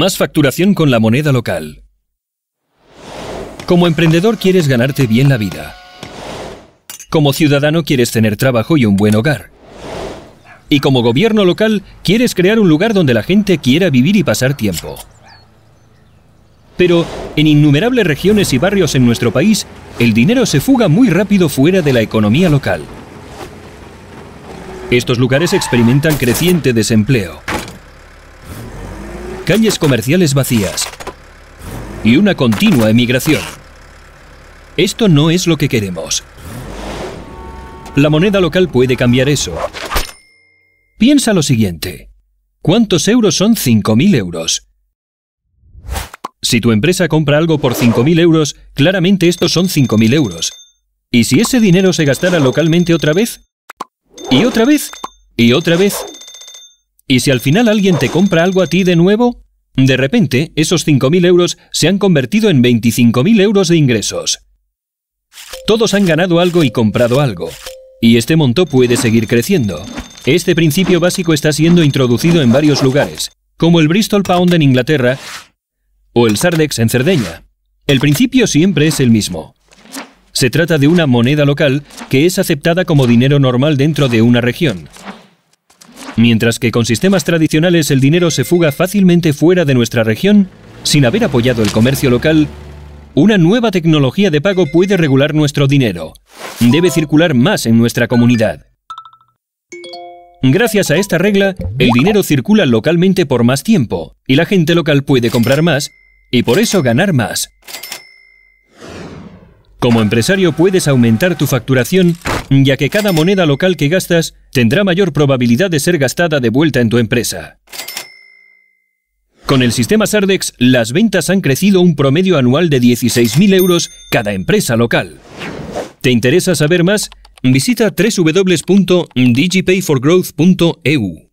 Más facturación con la moneda local. Como emprendedor quieres ganarte bien la vida. Como ciudadano quieres tener trabajo y un buen hogar. Y como gobierno local quieres crear un lugar donde la gente quiera vivir y pasar tiempo. Pero en innumerables regiones y barrios en nuestro país, el dinero se fuga muy rápido fuera de la economía local. Estos lugares experimentan creciente desempleo calles comerciales vacías y una continua emigración. Esto no es lo que queremos. La moneda local puede cambiar eso. Piensa lo siguiente. ¿Cuántos euros son 5.000 euros? Si tu empresa compra algo por 5.000 euros, claramente estos son 5.000 euros. ¿Y si ese dinero se gastara localmente otra vez? ¿Y otra vez? ¿Y otra vez? Y si al final alguien te compra algo a ti de nuevo, de repente esos 5.000 euros se han convertido en 25.000 euros de ingresos. Todos han ganado algo y comprado algo. Y este monto puede seguir creciendo. Este principio básico está siendo introducido en varios lugares, como el Bristol Pound en Inglaterra o el Sardex en Cerdeña. El principio siempre es el mismo. Se trata de una moneda local que es aceptada como dinero normal dentro de una región, Mientras que con sistemas tradicionales el dinero se fuga fácilmente fuera de nuestra región, sin haber apoyado el comercio local, una nueva tecnología de pago puede regular nuestro dinero. Debe circular más en nuestra comunidad. Gracias a esta regla, el dinero circula localmente por más tiempo, y la gente local puede comprar más, y por eso ganar más. Como empresario puedes aumentar tu facturación ya que cada moneda local que gastas tendrá mayor probabilidad de ser gastada de vuelta en tu empresa. Con el sistema Sardex, las ventas han crecido un promedio anual de 16.000 euros cada empresa local. ¿Te interesa saber más? Visita www.digipayforgrowth.eu.